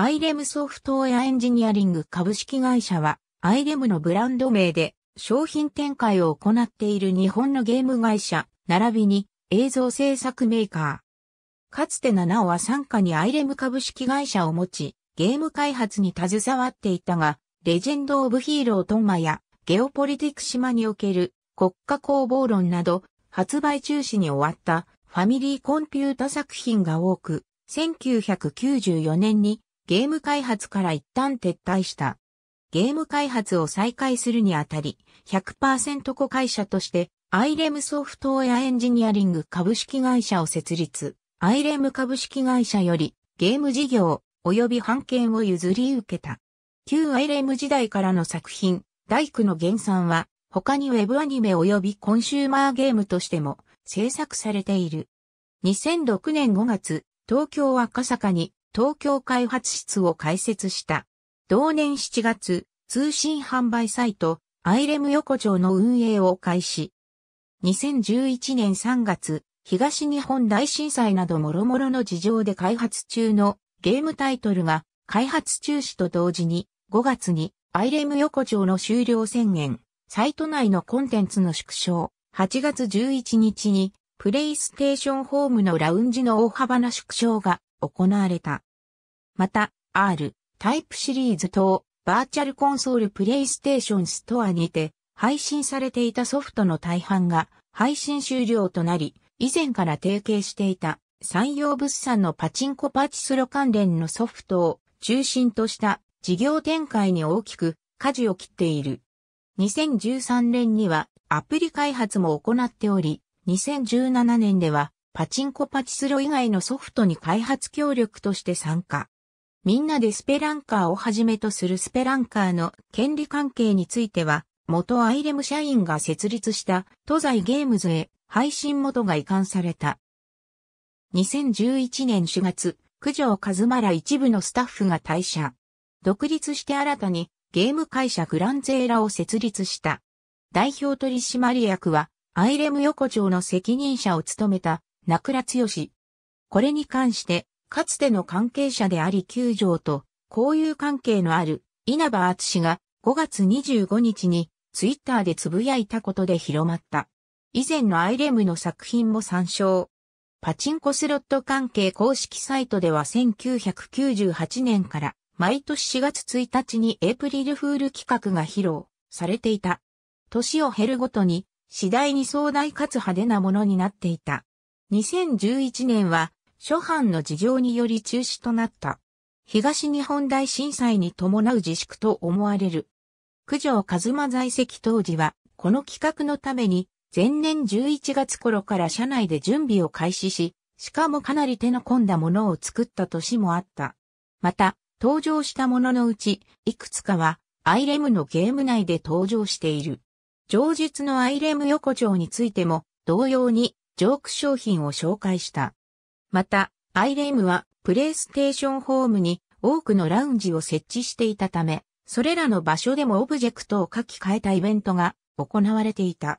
アイレムソフトウェアエンジニアリング株式会社は、アイレムのブランド名で商品展開を行っている日本のゲーム会社、並びに映像制作メーカー。かつて7尾は傘下にアイレム株式会社を持ち、ゲーム開発に携わっていたが、レジェンド・オブ・ヒーロー・トンマや、ゲオポリティク島における国家工防論など、発売中止に終わったファミリーコンピュータ作品が多く、1994年にゲーム開発から一旦撤退した。ゲーム開発を再開するにあたり、100%子会社として、アイレムソフトウェアエンジニアリング株式会社を設立、アイレム株式会社より、ゲーム事業、及び版権を譲り受けた。旧アイレム時代からの作品、大工の原産は、他にウェブアニメ及びコンシューマーゲームとしても制作されている。2006年5月、東京赤坂に東京開発室を開設した。同年7月、通信販売サイト、アイレム横丁の運営を開始。2011年3月、東日本大震災など諸々の事情で開発中のゲームタイトルが開発中止と同時に5月にアイレム横丁の終了宣言、サイト内のコンテンツの縮小、8月11日にプレイステーションホームのラウンジの大幅な縮小が行われた。また、R、タイプシリーズ等、バーチャルコンソールプレイステーションストアにて、配信されていたソフトの大半が配信終了となり、以前から提携していた産業物産のパチンコパチスロ関連のソフトを中心とした事業展開に大きく舵を切っている。2013年にはアプリ開発も行っており、2017年ではパチンコパチスロ以外のソフトに開発協力として参加。みんなでスペランカーをはじめとするスペランカーの権利関係については、元アイレム社員が設立した東西ゲームズへ配信元が移管された。2011年4月、九条和馬ら一部のスタッフが退社。独立して新たにゲーム会社グランゼーラを設立した。代表取締役はアイレム横丁の責任者を務めた中倉し。これに関して、かつての関係者であり九条と交友関係のある稲葉厚氏が5月25日にツイッターでつぶやいたことで広まった。以前のアイレムの作品も参照。パチンコスロット関係公式サイトでは1998年から毎年4月1日にエイプリルフール企画が披露されていた。年を経るごとに次第に壮大かつ派手なものになっていた。2011年は、諸藩の事情により中止となった。東日本大震災に伴う自粛と思われる。九条和馬在籍当時は、この企画のために、前年11月頃から社内で準備を開始し、しかもかなり手の込んだものを作った年もあった。また、登場したもののうち、いくつかは、アイレムのゲーム内で登場している。上述のアイレム横丁についても、同様にジョーク商品を紹介した。また、アイレイムはプレイステーションホームに多くのラウンジを設置していたため、それらの場所でもオブジェクトを書き換えたイベントが行われていた。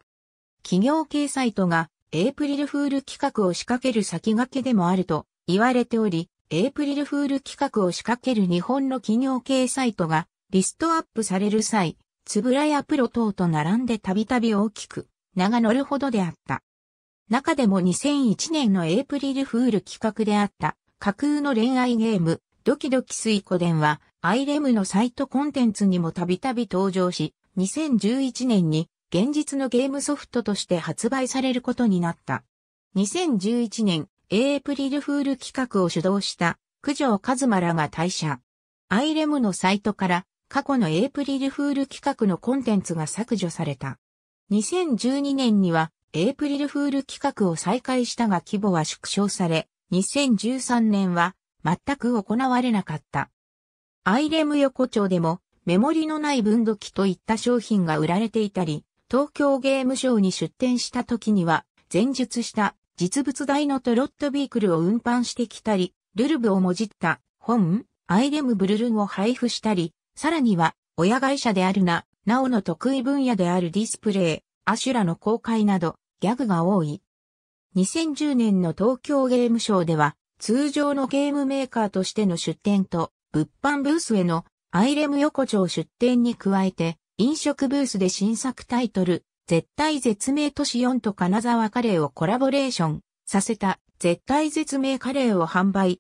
企業系サイトがエイプリルフール企画を仕掛ける先駆けでもあると言われており、エイプリルフール企画を仕掛ける日本の企業系サイトがリストアップされる際、つぶらやプロ等と並んでたびたび大きく、名が乗るほどであった。中でも2001年のエイプリルフール企画であった架空の恋愛ゲームドキドキスイコ伝はアイレムのサイトコンテンツにもたびたび登場し2011年に現実のゲームソフトとして発売されることになった。2011年エイプリルフール企画を主導した九条和馬らが退社。アイレムのサイトから過去のエイプリルフール企画のコンテンツが削除された。2012年にはエイプリルフール企画を再開したが規模は縮小され、2013年は全く行われなかった。アイレム横丁でもメモリのない分度器といった商品が売られていたり、東京ゲームショーに出展した時には、前述した実物大のトロットビークルを運搬してきたり、ルルブをもじった本、アイレムブルルンを配布したり、さらには親会社であるな、なおの得意分野であるディスプレイ、アシュラの公開など、ギャグが多い。2010年の東京ゲームショーでは、通常のゲームメーカーとしての出店と、物販ブースへのアイレム横丁出店に加えて、飲食ブースで新作タイトル、絶対絶命都市4と金沢カレーをコラボレーションさせた絶対絶命カレーを販売。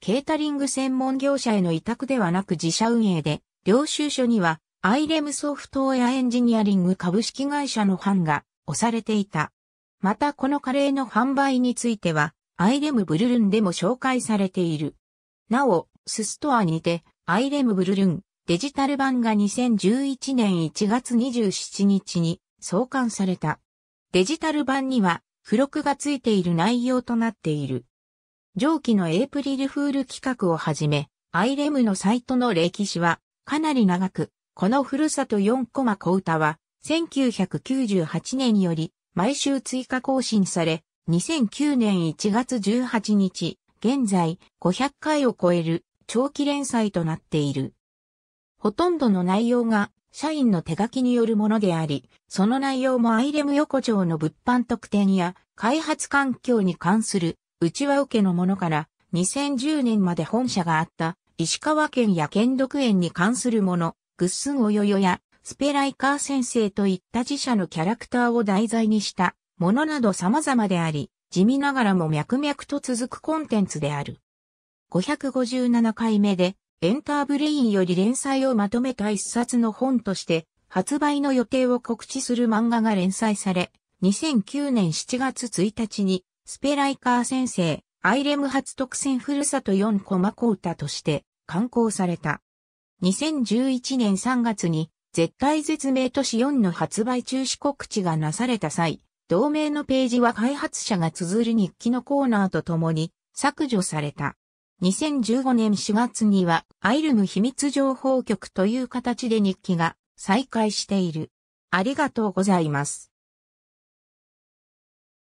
ケータリング専門業者への委託ではなく自社運営で、領収書にはアイレムソフトウェアエンジニアリング株式会社の版が押されていた。またこのカレーの販売については、アイレムブルルンでも紹介されている。なお、スストアにて、アイレムブルルンデジタル版が2011年1月27日に創刊された。デジタル版には付録がついている内容となっている。上記のエイプリルフール企画をはじめ、アイレムのサイトの歴史はかなり長く、このふるさと4コマ小歌は、1998年より毎週追加更新され、2009年1月18日、現在500回を超える長期連載となっている。ほとんどの内容が社員の手書きによるものであり、その内容もアイレム横丁の物販特典や開発環境に関する内輪受けのものから2010年まで本社があった石川県や県独園に関するもの、グッスン・およよやスペライカー先生といった自社のキャラクターを題材にしたものなど様々であり、地味ながらも脈々と続くコンテンツである。557回目でエンターブレインより連載をまとめた一冊の本として発売の予定を告知する漫画が連載され、2009年7月1日にスペライカー先生、アイレム初特選ふるさと4コマコータとして刊行された。2011年3月に絶対絶命都市4の発売中止告知がなされた際、同名のページは開発者が綴る日記のコーナーとともに削除された。2015年4月にはアイルム秘密情報局という形で日記が再開している。ありがとうございます。